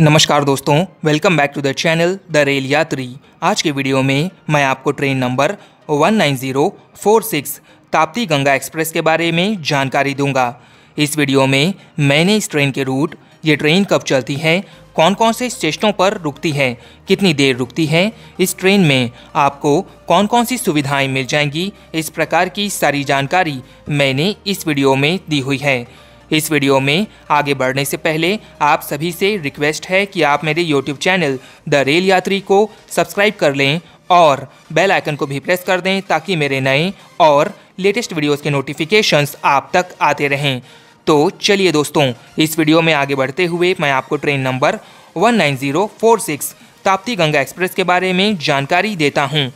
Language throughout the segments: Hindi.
नमस्कार दोस्तों welcome back to the channel the rail Yatri आज के वीडियो में मैं आपको train number 19046 Tapti Ganga Express के बारे में जानकारी दूंगा इस वीडियो में मैंने इस ट्रेन के रूट ये ट्रेन कब चलती है कौन कौन से स्टेशनों पर रुकती है कितनी देर रुकती है इस ट्रेन में आपको कौन कौन सी सुविधाएँ मिल जाएंगी इस प्रकार की सारी जानकारी मैंने इस वीडियो में दी हुई है इस वीडियो में आगे बढ़ने से पहले आप सभी से रिक्वेस्ट है कि आप मेरे यूट्यूब चैनल द रेल यात्री को सब्सक्राइब कर लें और बेल आइकन को भी प्रेस कर दें ताकि मेरे नए और लेटेस्ट वीडियोस के नोटिफिकेशंस आप तक आते रहें तो चलिए दोस्तों इस वीडियो में आगे बढ़ते हुए मैं आपको train number 19046 Tapti Ganga Express के बारे में जानकारी देता हूँ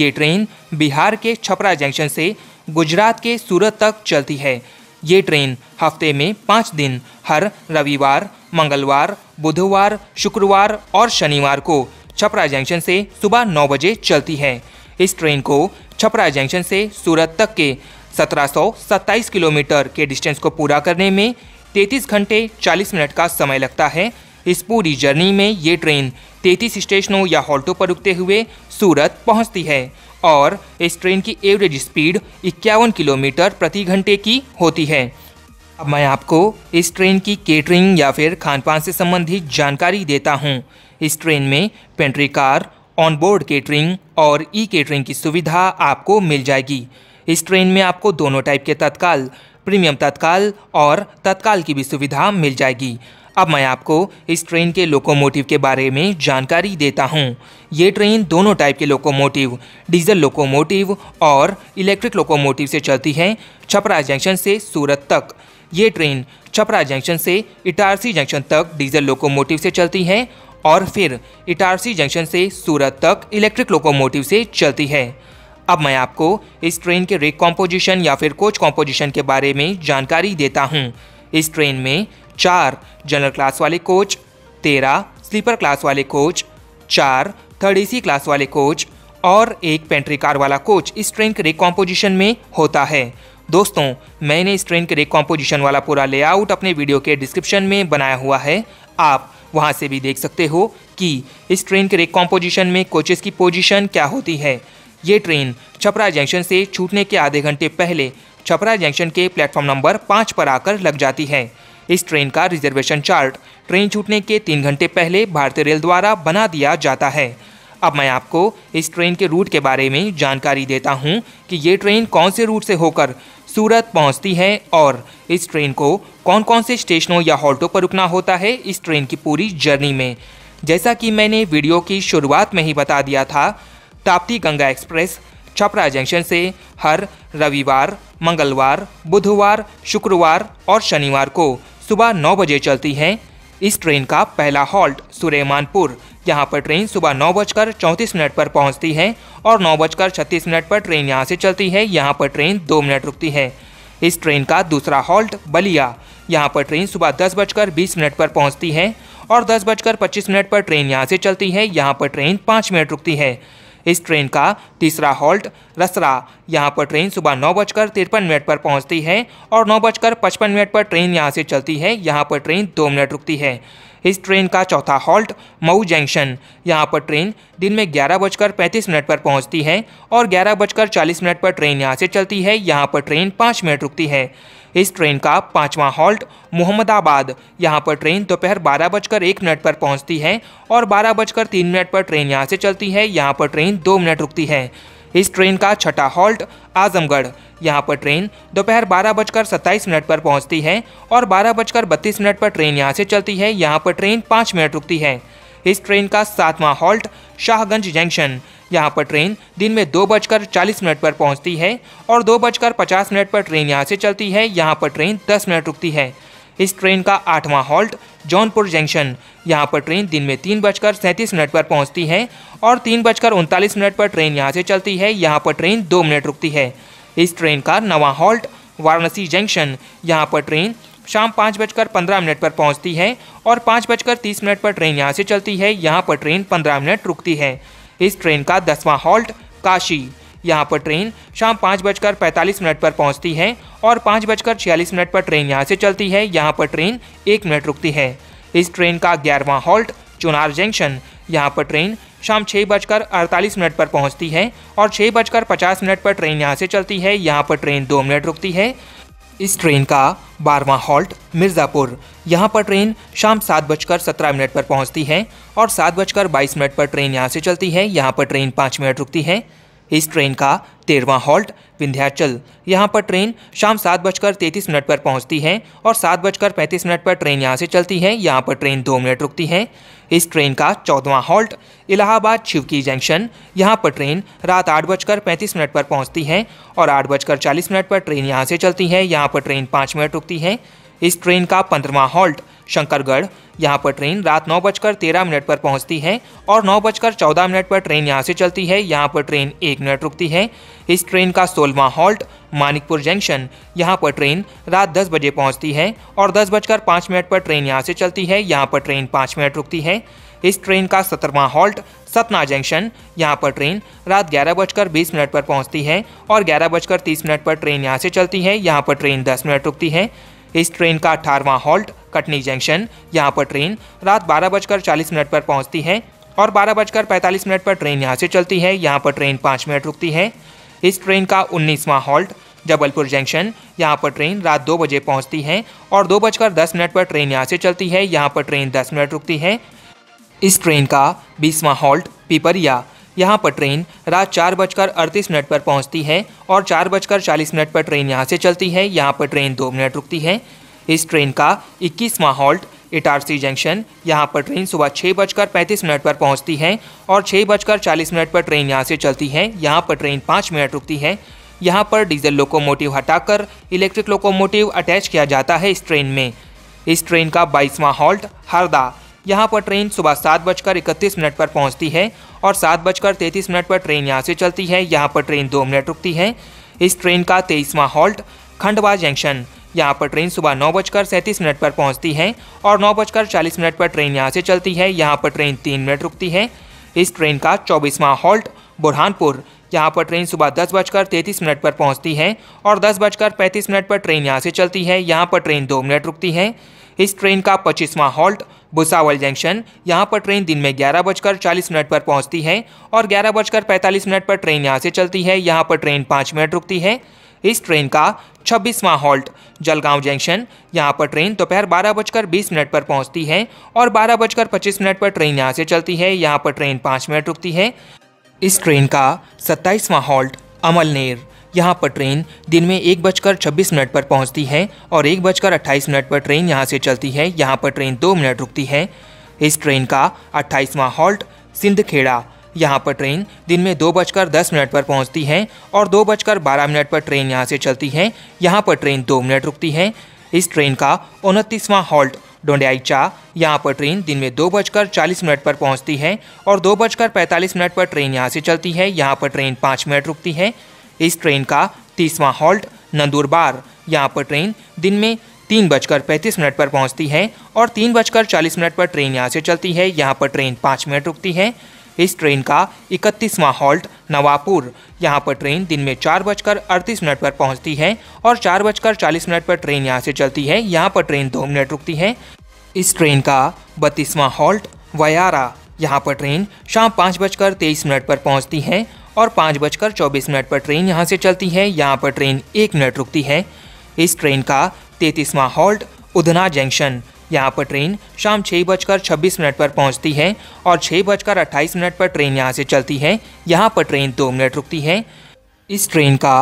ये ट्रेन बिहार के छपरा जंक्शन से गुजरात के सूरत तक चलती है ये ट्रेन हफ्ते में पाँच दिन हर रविवार मंगलवार बुधवार शुक्रवार और शनिवार को छपरा जंक्शन से सुबह नौ बजे चलती है इस ट्रेन को छपरा जंक्शन से सूरत तक के 1727 किलोमीटर के डिस्टेंस को पूरा करने में 33 घंटे 40 मिनट का समय लगता है इस पूरी जर्नी में ये ट्रेन 33 स्टेशनों या हॉल्टों पर रुकते हुए सूरत पहुंचती है और इस ट्रेन की एवरेज स्पीड इक्यावन किलोमीटर प्रति घंटे की होती है अब मैं आपको इस ट्रेन की केटरिंग या फिर खान पान से संबंधित जानकारी देता हूँ इस ट्रेन में पेंट्री कार ऑनबोर्ड केटरिंग और ई केटरिंग की सुविधा आपको मिल जाएगी इस ट्रेन में आपको दोनों टाइप के तत्काल प्रीमियम तत्काल और तत्काल की भी सुविधा मिल जाएगी अब मैं आपको इस ट्रेन के लोकोमोटिव के बारे में जानकारी देता हूँ ये ट्रेन दोनों टाइप के लोकोमोटिव डीजल लोकोमोटिव और इलेक्ट्रिक लोकोमोटिव से चलती है छपरा जंक्शन से सूरत तक ये ट्रेन छपरा जंक्शन से इटारसी जंक्शन तक डीजल लोकोमोटिव से चलती है और फिर इटारसी जंक्शन से सूरत तक इलेक्ट्रिक लोकोमोटिव से चलती है अब मैं आपको इस ट्रेन के रेक कॉम्पोजिशन या फिर कोच कॉम्पोजिशन के बारे में जानकारी देता हूँ इस ट्रेन में चार जनरल क्लास वाले कोच तेरह स्लीपर क्लास वाले कोच चार थर्ड एसी क्लास वाले कोच और एक पेंट्री कार वाला कोच इस ट्रेन के रिकॉम्पोजिशन में होता है दोस्तों मैंने इस ट्रेन के रिकॉम्पोजिशन वाला पूरा लेआउट अपने वीडियो के डिस्क्रिप्शन में बनाया हुआ है आप वहाँ से भी देख सकते हो कि इस ट्रेन के रिकॉम्पोजिशन में कोचेस की पोजीशन क्या होती है ये ट्रेन छपरा जंक्शन से छूटने के आधे घंटे पहले छपरा जंक्शन के प्लेटफॉर्म नंबर पाँच पर आकर लग जाती है इस ट्रेन का रिजर्वेशन चार्ट ट्रेन छूटने के तीन घंटे पहले भारतीय रेल द्वारा बना दिया जाता है अब मैं आपको इस ट्रेन के रूट के बारे में जानकारी देता हूं कि ये ट्रेन कौन से रूट से होकर सूरत पहुंचती है और इस ट्रेन को कौन कौन से स्टेशनों या हॉल्टों पर रुकना होता है इस ट्रेन की पूरी जर्नी में जैसा कि मैंने वीडियो की शुरुआत में ही बता दिया था ताप्ती गंगा एक्सप्रेस छपरा जंक्शन से हर रविवार मंगलवार बुधवार शुक्रवार और शनिवार को सुबह नौ बजे चलती है इस ट्रेन का पहला हॉल्ट सुरेमानपुर यहाँ पर ट्रेन सुबह नौ बजकर चौंतीस मिनट पर पहुँचती है और नौ बजकर छत्तीस मिनट पर ट्रेन यहाँ से चलती है यहाँ पर ट्रेन दो मिनट रुकती है इस ट्रेन का दूसरा हॉल्ट बलिया यहाँ पर ट्रेन सुबह दस बजकर बीस मिनट पर पहुँचती है और दस बजकर पच्चीस मिनट पर ट्रेन यहाँ से चलती है यहाँ पर ट्रेन पाँच मिनट रुकती है इस ट्रेन का तीसरा हॉल्ट रसरा यहाँ पर ट्रेन सुबह नौ बजकर तिरपन मिनट पर पहुँचती है और नौ बजकर पचपन मिनट पर ट्रेन यहाँ से चलती है यहाँ पर ट्रेन दो मिनट रुकती है इस ट्रेन का चौथा हॉल्ट मऊ जंक्शन यहाँ पर ट्रेन दिन में ग्यारह बजकर पैंतीस मिनट पर पहुँचती है और ग्यारह बजकर चालीस मिनट पर ट्रेन यहाँ से चलती है यहाँ पर ट्रेन पाँच मिनट रुकती है इस ट्रेन का पांचवा हॉल्ट मोहम्मदाबाद यहाँ पर ट्रेन दोपहर बारह बजकर एक मिनट पर पहुंचती है और बारह बजकर तीन मिनट पर ट्रेन यहाँ से चलती है यहाँ पर ट्रेन दो मिनट रुकती है इस ट्रेन का छठा हॉल्ट आजमगढ़ यहाँ पर ट्रेन दोपहर बारह बजकर सत्ताईस मिनट पर पहुँचती है और बारह बजकर बत्तीस मिनट पर ट्रेन यहाँ से चलती है यहाँ पर ट्रेन पाँच मिनट रुकती है इस ट्रेन का सातवां हॉल्ट शाहगंज जंक्शन यहाँ पर ट्रेन दिन में दो बजकर चालीस मिनट पर पहुँचती है और दो बजकर पचास मिनट पर ट्रेन यहाँ से चलती है यहाँ पर ट्रेन दस मिनट रुकती है इस ट्रेन का आठवां हॉल्ट जौनपुर जंक्शन यहाँ पर ट्रेन दिन में तीन बजकर सैंतीस मिनट पर पहुँचती है और तीन बजकर उनतालीस मिनट पर ट्रेन यहाँ से चलती है यहाँ पर ट्रेन दो मिनट रुकती है इस ट्रेन का नवा हॉल्ट वाराणसी जंक्शन यहाँ पर ट्रेन शाम पाँच बजकर पंद्रह मिनट पर पहुँचती है और पाँच बजकर तीस मिनट पर ट्रेन यहाँ से चलती है यहाँ पर ट्रेन पंद्रह मिनट रुकती है इस ट्रेन का दसवां हॉल्ट काशी यहाँ पर ट्रेन शाम पाँच बजकर पैंतालीस मिनट पर पहुँचती है और पाँच बजकर छियालीस मिनट पर ट्रेन यहाँ से चलती है यहाँ पर ट्रेन एक मिनट रुकती है इस ट्रेन का ग्यारहवां हॉल्ट चुनार जंक्शन यहाँ पर ट्रेन शाम छः बजकर अड़तालीस मिनट पर पहुँचती है और छः बजकर पचास मिनट पर ट्रेन यहाँ से चलती है यहाँ पर ट्रेन दो मिनट रुकती है इस ट्रेन का बारवा हॉल्ट मिर्ज़ापुर यहाँ पर ट्रेन शाम सात बजकर सत्रह मिनट पर पहुँचती है और सात बजकर बाईस मिनट पर ट्रेन यहाँ से चलती है यहाँ पर ट्रेन पाँच मिनट रुकती है इस ट्रेन का तेरहवा हॉल्ट विंध्याचल यहाँ पर ट्रेन शाम सात बजकर तैंतीस मिनट पर पहुँचती है और सात बजकर पैंतीस मिनट पर ट्रेन यहाँ से चलती है यहाँ पर ट्रेन दो मिनट रुकती है इस ट्रेन का चौदवा हॉल्ट इलाहाबाद शिवकी जंक्शन यहाँ पर ट्रेन रात आठ बजकर पैंतीस मिनट पर पहुँचती है और आठ बजकर चालीस मिनट पर ट्रेन यहाँ से चलती है यहाँ पर ट्रेन पाँच मिनट रुकती है इस ट्रेन का पंद्रवा हॉल्ट शंकरगढ़ यहाँ पर ट्रेन रात नौ बजकर तेरह मिनट पर पहुँचती है और नौ बजकर चौदह मिनट पर ट्रेन यहाँ से चलती है यहाँ पर ट्रेन एक मिनट रुकती है इस ट्रेन का सोलवा हॉल्ट मानिकपुर जंक्शन यहाँ पर ट्रेन रात दस बजे पहुँचती है और दस बजकर पाँच मिनट पर ट्रेन यहाँ से चलती है यहाँ पर ट्रेन पाँच मिनट रुकती है इस ट्रेन का सत्रहवां हॉल्ट सतना जंक्शन यहाँ पर ट्रेन रात ग्यारह बजकर बीस मिनट पर पहुँचती है और ग्यारह बजकर तीस मिनट पर ट्रेन यहाँ से चलती है यहाँ पर ट्रेन दस मिनट रुकती है इस ट्रेन का अठारवा हॉल्ट कटनी जंक्शन यहाँ पर ट्रेन रात बारह बजकर चालीस मिनट पर पहुँचती है और बारह बजकर पैंतालीस मिनट पर ट्रेन यहाँ से चलती है यहाँ पर ट्रेन पाँच मिनट रुकती है इस ट्रेन का उन्नीसवां हॉल्ट जबलपुर जंक्शन यहाँ पर ट्रेन रात दो बजे पहुँचती है और दो बजकर दस मिनट पर ट्रेन यहाँ से चलती है यहाँ पर ट्रेन दस मिनट रुकती है इस ट्रेन का बीसवां हॉल्ट पिपरिया यहाँ पर ट्रेन रात चार बजकर अड़तीस मिनट पर पहुँचती है और चार बजकर चालीस मिनट पर ट्रेन यहाँ से चलती है यहाँ पर ट्रेन दो मिनट रुकती है इस ट्रेन का इक्कीसवां हॉल्ट इटारसी जंक्शन यहाँ पर ट्रेन सुबह छः बजकर पैंतीस मिनट पर पहुँचती है और छः बजकर चालीस मिनट पर ट्रेन यहाँ से चलती है यहाँ पर ट्रेन पाँच मिनट रुकती है यहाँ पर डीजल लोकोमोटिव हटाकर इलेक्ट्रिक लोकोमोटिव अटैच किया जाता है इस ट्रेन में इस ट्रेन का बाईसवां हॉल्ट हरदा यहाँ पर ट्रेन सुबह सात बजकर इकतीस मिनट पर पहुँचती है और सात बजकर तैंतीस मिनट पर ट्रेन यहाँ से चलती है यहाँ पर ट्रेन दो मिनट रुकती है इस ट्रेन का तेईसवां हॉल्ट खंडवा जंक्शन यहाँ पर ट्रेन सुबह नौ बजकर सैंतीस मिनट पर पहुँचती है और नौ बजकर चालीस मिनट पर ट्रेन यहाँ से चलती है यहाँ पर ट्रेन तीन मिनट रुकती है इस ट्रेन का चौबीसवां हॉल्ट बुरहानपुर यहाँ पर ट्रेन सुबह दस बजकर तैंतीस मिनट पर पहुँचती है और दस बजकर पैंतीस मिनट पर ट्रेन यहाँ से चलती है यहाँ पर ट्रेन दो मिनट रुकती है इस ट्रेन का पच्चीसवां हॉल्ट भुसावल जंक्शन यहाँ पर ट्रेन दिन में ग्यारह बजकर चालीस मिनट पर पहुँचती है और ग्यारह बजकर पैंतालीस मिनट पर ट्रेन यहाँ से चलती है यहाँ पर ट्रेन पाँच मिनट रुकती है इस ट्रेन का छब्बीसवां हॉल्ट जलगांव जंक्शन यहाँ पर ट्रेन दोपहर बारह बजकर बीस मिनट पर पहुँचती है और बारह बजकर पच्चीस मिनट पर ट्रेन यहाँ से चलती है यहाँ पर ट्रेन पाँच मिनट रुकती है इस ट्रेन का सत्ताईसवां हॉल्ट अमलनेर यहाँ पर ट्रेन दिन में एक बजकर छब्बीस मिनट पर पहुँचती है और एक बजकर अट्ठाईस मिनट पर ट्रेन यहाँ से चलती है यहाँ पर ट्रेन दो मिनट रुकती है इस ट्रेन का अट्ठाईसवां हॉल्ट सिंधखेड़ा यहाँ पर ट्रेन दिन में दो बजकर दस मिनट पर पहुँचती है और दो बजकर बारह मिनट पर ट्रेन यहाँ से चलती है यहाँ पर ट्रेन दो मिनट रुकती है इस ट्रेन का उनतीसवां हॉल्ट डोंडियाईचा यहाँ पर ट्रेन दिन में दो बजकर चालीस मिनट पर पहुँचती है और दो बजकर पैंतालीस मिनट पर ट्रेन यहाँ से चलती है यहाँ पर ट्रेन पाँच मिनट रुकती है इस ट्रेन का तीसवां हॉल्ट नंदूरबार यहाँ पर ट्रेन दिन में तीन बजकर पैंतीस मिनट पर पहुँचती है और तीन बजकर चालीस मिनट पर ट्रेन यहाँ से चलती है यहाँ पर ट्रेन पाँच मिनट रुकती है इस ट्रेन का इकतीसवां हॉल्ट नवापुर यहाँ पर ट्रेन दिन में चार बजकर अड़तीस मिनट पर पहुँचती है और चार बजकर चालीस मिनट पर ट्रेन यहाँ से चलती है यहाँ पर ट्रेन दो मिनट रुकती है इस ट्रेन का बत्तीसवां हॉल्ट वयारा यहाँ पर ट्रेन शाम पाँच बजकर तेईस मिनट पर पहुँचती है और पाँच बजकर चौबीस मिनट पर ट्रेन यहाँ से चलती है यहाँ पर ट्रेन एक मिनट रुकती है इस ट्रेन का तैतीसवां हॉल्ट उधना जंक्शन यहाँ पर ट्रेन शाम छः बजकर छब्बीस मिनट पर पहुँचती है और छः बजकर अट्ठाईस मिनट पर ट्रेन यहाँ से चलती है यहाँ पर ट्रेन दो मिनट रुकती है इस ट्रेन का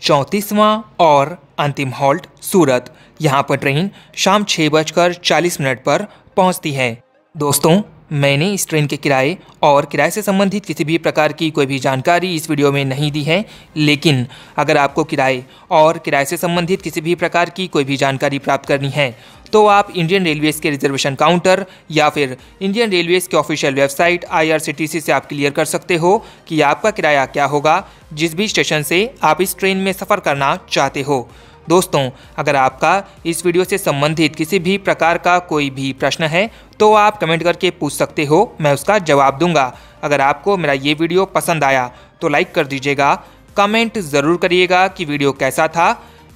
चौंतीसवां और अंतिम हॉल्ट सूरत यहाँ पर ट्रेन शाम छः बजकर चालीस मिनट पर पहुँचती है दोस्तों मैंने इस ट्रेन के किराए और किराए से संबंधित किसी भी प्रकार की कोई भी जानकारी इस वीडियो में नहीं दी है लेकिन अगर आपको किराए और किराए से संबंधित किसी भी प्रकार की कोई भी जानकारी प्राप्त करनी है तो आप इंडियन रेलवेज़ के रिजर्वेशन काउंटर या फिर इंडियन रेलवेज़ के ऑफिशियल वेबसाइट आईआरसीटीसी से आप क्लियर कर सकते हो कि आपका किराया क्या होगा जिस भी स्टेशन से आप इस ट्रेन में सफ़र करना चाहते हो दोस्तों अगर आपका इस वीडियो से संबंधित किसी भी प्रकार का कोई भी प्रश्न है तो आप कमेंट करके पूछ सकते हो मैं उसका जवाब दूंगा अगर आपको मेरा ये वीडियो पसंद आया तो लाइक कर दीजिएगा कमेंट ज़रूर करिएगा कि वीडियो कैसा था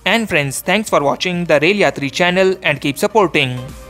and friends thanks for watching the rail Yatri channel and keep supporting